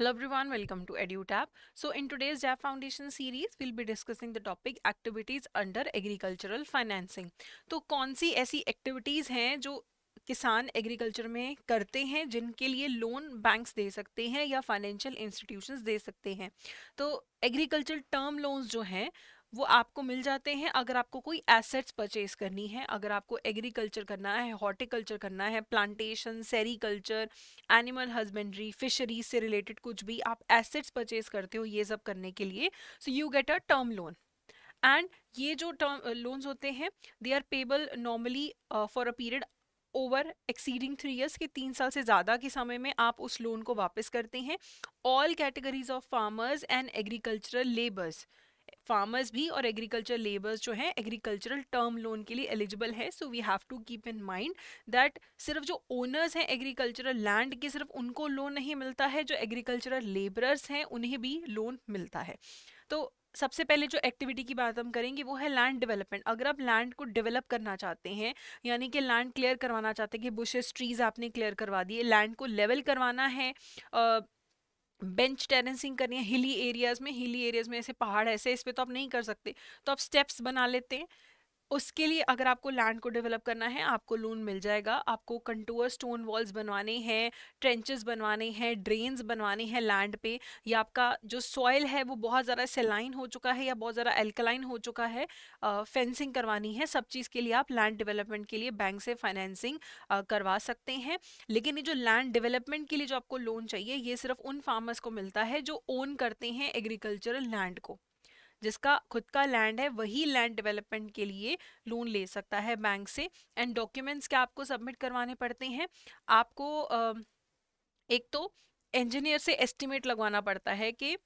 Hello everyone, welcome to EduTab. So in today's JAB Foundation series, we'll be discussing the topic activities under agricultural financing. तो कौन सी ऐसी activities हैं जो किसान agriculture में करते हैं जिनके लिए loan banks दे सकते हैं या financial institutions दे सकते हैं तो एग्रीकल्चर term loans जो हैं वो आपको मिल जाते हैं अगर आपको कोई एसेट्स परचेज करनी है अगर आपको एग्रीकल्चर करना है हॉर्टिकल्चर करना है plantation sericulture animal husbandry fisheries से रिलेटेड कुछ भी आप एसेट्स परचेज करते हो ये सब करने के लिए so you get a term loan and ये जो टर्म लोन्स होते हैं they are payable normally for a period over exceeding three years के तीन साल से ज़्यादा के समय में आप उस लोन को वापस करते हैं all categories of farmers and agricultural labours farmers भी और एग्रीकल्चर लेबर्स जो हैं एग्रीकल्चरल टर्म लोन के लिए एलिजिबल है so we have to keep in mind that सिर्फ जो ओनर्स हैं एग्रीकल्चरल लैंड के सिर्फ उनको लोन नहीं मिलता है जो एग्रीकल्चरल लेबरर्स हैं उन्हें भी लोन मिलता है तो सबसे पहले जो एक्टिविटी की बात हम करेंगे वो है लैंड डेवलपमेंट अगर आप लैंड को डेवलप करना चाहते हैं यानी कि लैंड क्लियर करवाना चाहते हैं कि बुशेस ट्रीज़ आपने क्लियर करवा दिए लैंड को लेवल करवाना है बेंच टेरेंसिंग करनी है हिली एरियाज़ में हिली एरियाज़ में ऐसे पहाड़ ऐसे इस पर तो आप नहीं कर सकते तो आप स्टेप्स बना लेते हैं उसके लिए अगर आपको लैंड को डेवलप करना है आपको लोन मिल जाएगा आपको कंटूअर स्टोन वॉल्स बनवाने हैं ट्रेंचेस बनवाने हैं ड्रेन्स बनवाने हैं लैंड पे या आपका जो सॉयल है वो बहुत ज़्यादा सेलाइन हो चुका है या बहुत ज़्यादा एल्कलाइन हो चुका है फेंसिंग करवानी है सब चीज़ के लिए आप लैंड डेवलपमेंट के लिए बैंक से फाइनेंसिंग करवा सकते हैं लेकिन ये जो लैंड डेवलपमेंट के लिए जो आपको लोन चाहिए ये सिर्फ उन फार्मर्स को मिलता है जो ओन करते हैं एग्रीकल्चरल लैंड को जिसका खुद का लैंड है वही लैंड डेवलपमेंट के लिए लोन ले सकता है बैंक से एंड डॉक्यूमेंट्स क्या आपको सबमिट करवाने पड़ते हैं आपको एक तो इंजीनियर से एस्टिमेट लगवाना पड़ता है कि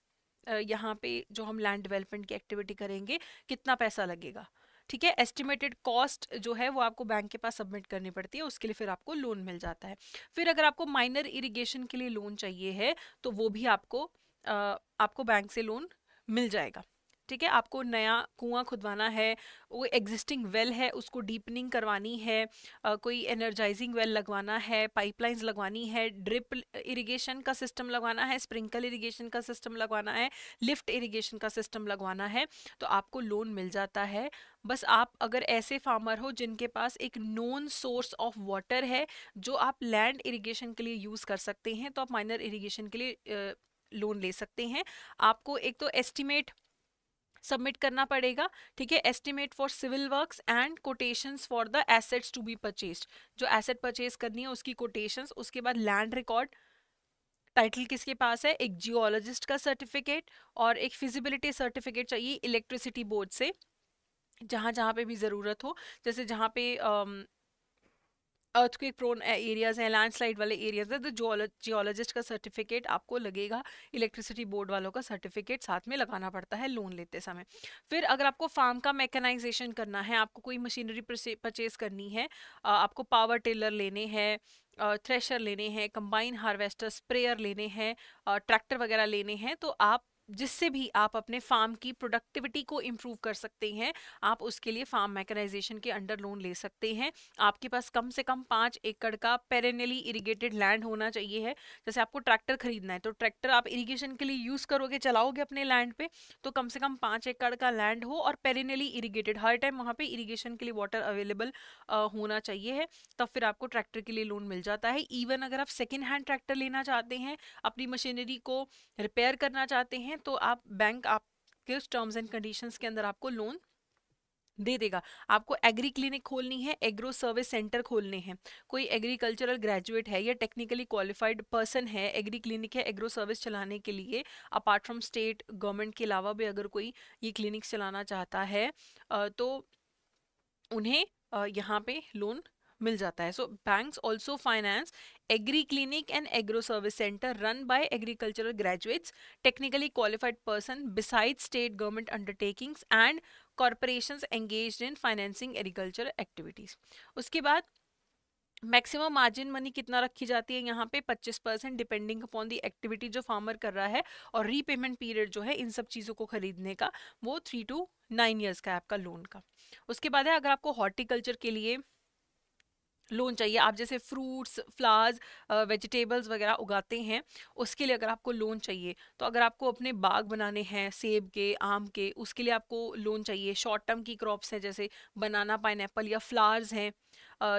यहाँ पे जो हम लैंड डेवलपमेंट की एक्टिविटी करेंगे कितना पैसा लगेगा ठीक है एस्टिमेटेड कॉस्ट जो है वो आपको बैंक के पास सबमिट करनी पड़ती है उसके लिए फिर आपको लोन मिल जाता है फिर अगर आपको माइनर इरिगेशन के लिए लोन चाहिए है तो वो भी आपको आ, आपको बैंक से लोन मिल जाएगा ठीक है आपको नया कुआं खुदवाना है वो एग्जिस्टिंग वेल है उसको डीपनिंग करवानी है आ, कोई एनर्जाइजिंग वेल लगवाना है पाइपलाइंस लगवानी है ड्रिप इरिगेशन का सिस्टम लगवाना है स्प्रिंकल इरिगेशन का सिस्टम लगवाना है लिफ्ट इरिगेशन का सिस्टम लगवाना है तो आपको लोन मिल जाता है बस आप अगर ऐसे फार्मर हो जिनके पास एक नोन सोर्स ऑफ वाटर है जो आप लैंड इरिगेशन के लिए यूज़ कर सकते हैं तो आप माइनर इरिगेशन के लिए लोन ले सकते हैं आपको एक तो एस्टिमेट सबमिट करना पड़ेगा ठीक है estimate for civil works and quotations for the assets to be purchased जो एसेट परचेज करनी है उसकी कोटेशंस उसके बाद लैंड रिकॉर्ड टाइटल किसके पास है एक जियोलॉजिस्ट का सर्टिफिकेट और एक फिजिबिलिटी सर्टिफिकेट चाहिए इलेक्ट्रिसिटी बोर्ड से जहाँ जहाँ पे भी ज़रूरत हो जैसे जहाँ पे अर्थक्विक प्रोन एरियाज हैं लैंडस्लाइड वाले एरियाज हैं तो जियोलॉजिस्ट का सर्टिफिकेट आपको लगेगा इलेक्ट्रिसिटी बोर्ड वालों का सर्टिफिकेट साथ में लगाना पड़ता है लोन लेते समय फिर अगर आपको फार्म का मैकेनाइजेशन करना है आपको कोई मशीनरी परचेज करनी है आपको पावर टेलर लेने हैं थ्रेशर लेने हैं कंबाइन हार्वेस्टर स्प्रेयर लेने हैं ट्रैक्टर वगैरह लेने हैं तो आप जिससे भी आप अपने फार्म की प्रोडक्टिविटी को इम्प्रूव कर सकते हैं आप उसके लिए फार्म मैकेनाइजेशन के अंडर लोन ले सकते हैं आपके पास कम से कम पाँच एकड़ का पेरेनली इरिगेटेड लैंड होना चाहिए है जैसे आपको ट्रैक्टर खरीदना है तो ट्रैक्टर आप इरिगेशन के लिए यूज़ करोगे चलाओगे अपने लैंड पे तो कम से कम पाँच एकड़ का लैंड हो और पेरेनली इरीगेटेड हर टाइम वहाँ पर इरीगेशन के लिए वाटर अवेलेबल होना चाहिए है तब फिर आपको ट्रैक्टर के लिए लोन मिल जाता है इवन अगर आप सेकेंड हैंड ट्रैक्टर लेना चाहते हैं अपनी मशीनरी को रिपेयर करना चाहते हैं हैं तो आप बैंक आपके टर्म्स एंड कंडीशंस के अंदर आपको लोन दे देगा आपको एग्री क्लिनिक खोलनी है एग्रो सर्विस सेंटर खोलने हैं कोई एग्रीकल्चरल ग्रेजुएट है या टेक्निकली क्वालिफाइड पर्सन है एग्री क्लिनिक है एग्रो सर्विस चलाने के लिए अपार्ट फ्रॉम स्टेट गवर्नमेंट के अलावा भी अगर कोई ये क्लिनिक चलाना चाहता है तो उन्हें यहाँ पे लोन मिल जाता है so banks also finance agri clinic and agro service centre run by agricultural graduates technically qualified person beside state government undertakings and corporation engage in financing agriculture activities उसके बाद मैक्सिमम मार्जिन मनी कितना रखी जाती है यहाँ पे 25 percent depending upon the activity जो farmer कर रहा है और रीपेमेंट पीरियड जो है इन सब चीज़ों को खरीदने का वो थ्री टू नाइन ईयर्स का है आपका लोन का उसके बाद है अगर आपको हॉर्टिकल्चर के लिए लोन चाहिए आप जैसे फ्रूट्स फ्लावर्स वेजिटेबल्स वगैरह उगाते हैं उसके लिए अगर आपको लोन चाहिए तो अगर आपको अपने बाग बनाने हैं सेब के आम के उसके लिए आपको लोन चाहिए शॉर्ट टर्म की क्रॉप्स हैं जैसे बनाना पाइन या फ्लावर्स हैं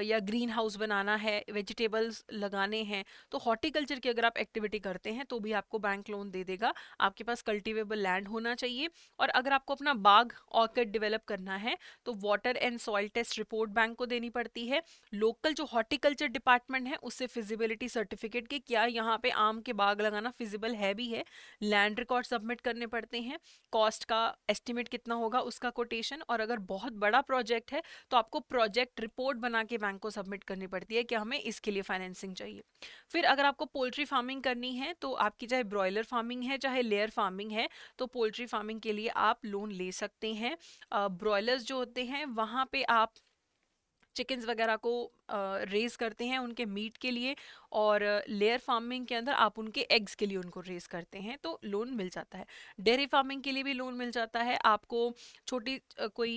या ग्रीन हाउस बनाना है वेजिटेबल्स लगाने हैं तो हॉर्टिकल्चर की अगर आप एक्टिविटी करते हैं तो भी आपको बैंक लोन दे देगा आपके पास कल्टिवेबल लैंड होना चाहिए और अगर आपको अपना बाग ऑर्किड डेवलप करना है तो water and soil test report bank को देनी पड़ती है लोकल जो हॉर्टिकल्चर डिपार्टमेंट है उससे फिजिबिलिटी सर्टिफिकेट के क्या यहाँ पे आम के बाग लगाना फिजिबल है भी है लैंड रिकॉर्ड सबमिट करने पड़ते हैं कॉस्ट का एस्टिमेट कितना होगा उसका कोटेशन और अगर बहुत बड़ा प्रोजेक्ट है तो आपको प्रोजेक्ट रिपोर्ट बना के के बैंक को सबमिट करनी पड़ती है कि हमें इसके लिए फाइनेंसिंग चाहिए फिर अगर आपको पोल्ट्री फार्मिंग करनी है तो आपकी चाहे ब्रॉयलर फार्मिंग है चाहे लेयर फार्मिंग है तो पोल्ट्री फार्मिंग के लिए आप लोन ले सकते हैं ब्रॉयलर्स जो होते हैं वहाँ पर आप चिकन्स वगैरह को रेज़ करते हैं उनके मीट के लिए और लेयर फार्मिंग के अंदर आप उनके एग्स के लिए उनको रेज़ करते हैं तो लोन मिल जाता है डेयरी फार्मिंग के लिए भी लोन मिल जाता है आपको छोटी कोई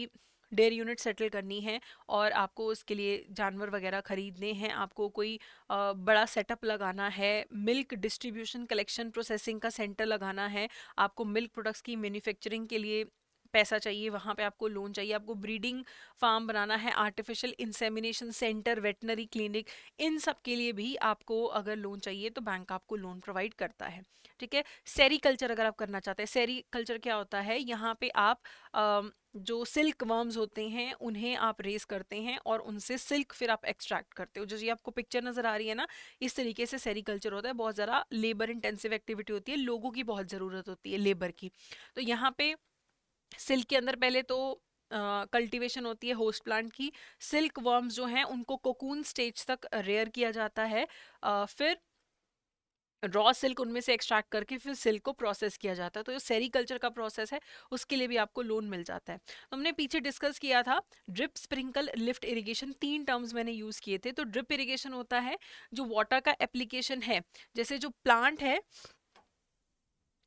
डेयरी यूनिट सेटल करनी है और आपको उसके लिए जानवर वगैरह ख़रीदने हैं आपको कोई बड़ा सेटअप लगाना है मिल्क डिस्ट्रीब्यूशन कलेक्शन प्रोसेसिंग का सेंटर लगाना है आपको मिल्क प्रोडक्ट्स की मैन्युफैक्चरिंग के लिए पैसा चाहिए वहाँ पे आपको लोन चाहिए आपको ब्रीडिंग फार्म बनाना है artificial insemination centre veterinary clinic इन सब के लिए भी आपको अगर लोन चाहिए तो बैंक आपको लोन प्रोवाइड करता है ठीक है सेरी कल्चर अगर आप करना चाहते हैं सेरी कल्चर क्या होता है यहाँ पे आप आ, जो सिल्क वर्म्स होते हैं उन्हें आप रेस करते हैं और उनसे सिल्क फिर आप एक्सट्रैक्ट करते हो जो ये आपको पिक्चर नज़र आ रही है ना इस तरीके से सेरीकल्चर होता है बहुत ज़्यादा लेबर इंटेंसिव एक्टिविटी होती है लोगों की बहुत ज़रूरत होती है लेबर की तो यहाँ पे सिल्क के अंदर पहले तो कल्टीवेशन uh, होती है होस्ट प्लांट की सिल्क वर्म्स जो हैं उनको कोकून स्टेज तक रेयर किया जाता है uh, फिर रॉ सिल्क उनमें से एक्सट्रैक्ट करके फिर सिल्क को प्रोसेस किया जाता है तो जो सेरीकल्चर का प्रोसेस है उसके लिए भी आपको लोन मिल जाता है तो हमने पीछे डिस्कस किया था ड्रिप स्प्रिंकल लिफ्ट इरिगेशन तीन टर्म्स मैंने यूज़ किए थे तो ड्रिप इरिगेशन होता है जो वाटर का एप्लीकेशन है जैसे जो प्लांट है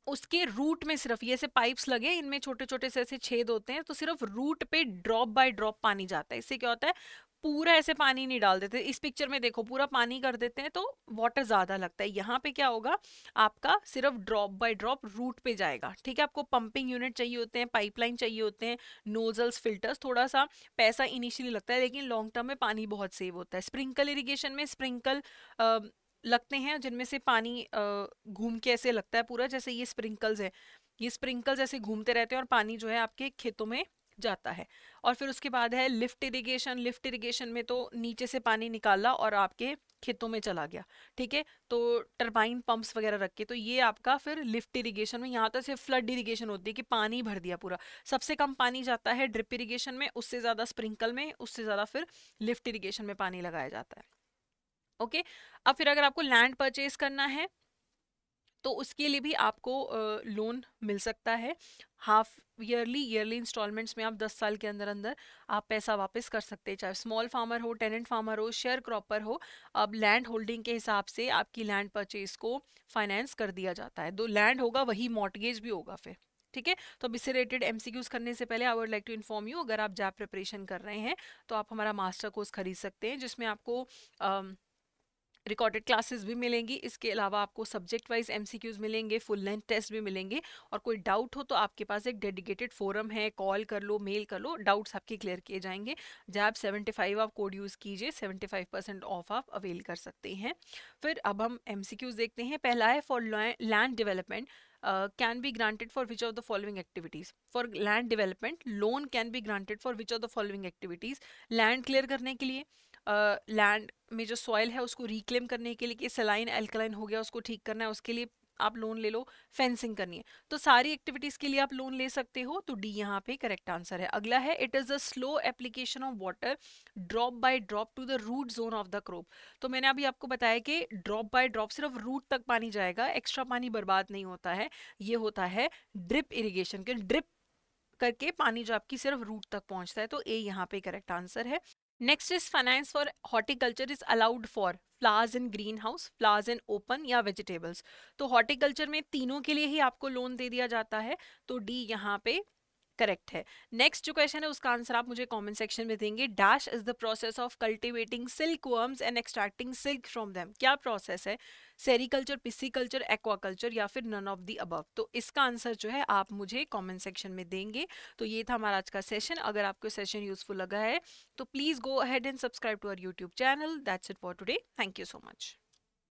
उसके रूट में सिर्फ ये से पाइप्स लगे इनमें छोटे छोटे से ऐसे छेद होते हैं तो सिर्फ रूट पे ड्रॉप बाय ड्रॉप पानी जाता है इससे क्या होता है पूरा ऐसे पानी नहीं डाल देते इस पिक्चर में देखो पूरा पानी कर देते हैं तो वाटर ज़्यादा लगता है यहाँ पे क्या होगा आपका सिर्फ ड्रॉप बाय ड्रॉप रूट पे जाएगा ठीक है आपको पंपिंग यूनिट चाहिए होते हैं पाइपलाइन चाहिए होते हैं नोजल्स फिल्टर्स थोड़ा सा पैसा इनिशियली लगता है लेकिन लॉन्ग टर्म में पानी बहुत सेव होता है स्प्रिंकल इरीगेशन में स्प्रिंकल लगते हैं जिनमें से पानी घूम के ऐसे लगता है पूरा जैसे ये स्प्रिंकल्स है ये स्प्रिंकल्स ऐसे घूमते रहते हैं और पानी जो है आपके खेतों में जाता है और फिर उसके बाद है लिफ्ट इरिगेशन लिफ्ट इरिगेशन में तो नीचे से पानी निकाला और आपके खेतों में चला गया ठीक है तो टर्बाइन पंप्स वगैरह रख के तो ये आपका फिर लिफ्ट इरिगेशन में यहाँ तो सिर्फ फ्लड इरिगेशन होती है कि पानी भर दिया पूरा सबसे कम पानी जाता है ड्रिप इरिगेशन में उससे ज़्यादा स्प्रिंकल में उससे ज़्यादा फिर लिफ्ट इरिगेशन में पानी लगाया जाता है ओके अब फिर अगर आपको लैंड परचेज करना है तो उसके लिए भी आपको लोन मिल सकता है हाफ ईयरली ईयरली इंस्टॉलमेंट्स में आप 10 साल के अंदर अंदर आप पैसा वापस कर सकते हैं चाहे स्मॉल फार्मर हो टेनेंट फार्मर हो शेयर क्रॉपर हो अब लैंड होल्डिंग के हिसाब से आपकी लैंड परचेज को फाइनेंस कर दिया जाता है दो लैंड होगा वही मॉटगेज भी होगा फिर ठीक है तो अब इससे रिलेटेड एम करने से पहले I would like to inform you अगर आप जैब प्रिपरेशन कर रहे हैं तो आप हमारा मास्टर कोर्स खरीद सकते हैं जिसमें आपको uh, रिकॉर्डेड क्लासेस भी मिलेंगी इसके अलावा आपको सब्जेक्ट वाइज एमसीक्यूज मिलेंगे फुल लेंथ टेस्ट भी मिलेंगे और कोई डाउट हो तो आपके पास एक डेडिकेटेड फोरम है कॉल कर लो मेल कर लो डाउट्स आपके क्लियर किए जाएंगे जैब सेवेंटी फाइव आप कोड यूज़ कीजिए सेवेंटी फाइव परसेंट ऑफ आप अवेल कर सकते हैं फिर अब हम एम देखते हैं पहला है for land development can be granted for which of the following activities for land development loan can be granted for which of the following activities land clear करने के लिए लैंड में जो सॉइल है उसको रिक्लेम करने के लिए कि सलाइन एल्कलाइन हो गया उसको ठीक करना है उसके लिए आप लोन ले लो फेंसिंग करनी है तो सारी एक्टिविटीज के लिए आप लोन ले सकते हो तो डी यहाँ पे करेक्ट आंसर है अगला है it is a slow application of water drop by drop to the root zone of the crop तो मैंने अभी आपको बताया कि ड्रॉप बाय ड्रॉप सिर्फ रूट तक पानी जाएगा एक्स्ट्रा पानी बर्बाद नहीं होता है ये होता है ड्रिप इरीगेशन के ड्रिप करके पानी जो आपकी सिर्फ रूट तक पहुंचता है तो ए यहाँ पे करेक्ट आंसर है next is finance for horticulture is allowed for flowers in green house flowers in open या वेजिटेबल्स तो हॉर्टिकल्चर में तीनों के लिए ही आपको लोन दे दिया जाता है तो डी यहाँ पे करेक्ट है नेक्स्ट जो क्वेश्चन है उसका आंसर आप मुझे कमेंट सेक्शन में देंगे dash is the process of cultivating silk worms and extracting silk from them क्या प्रोसेस है सेरिकल्चर पिसीकल्चर एक्वाकल्चर या फिर नन ऑफ दी अबव तो इसका आंसर जो है आप मुझे कमेंट सेक्शन में देंगे तो ये था हमारा आज का सेशन अगर आपको सेशन यूजफुल लगा है तो please go ahead and subscribe to our YouTube channel that's it for today thank you so much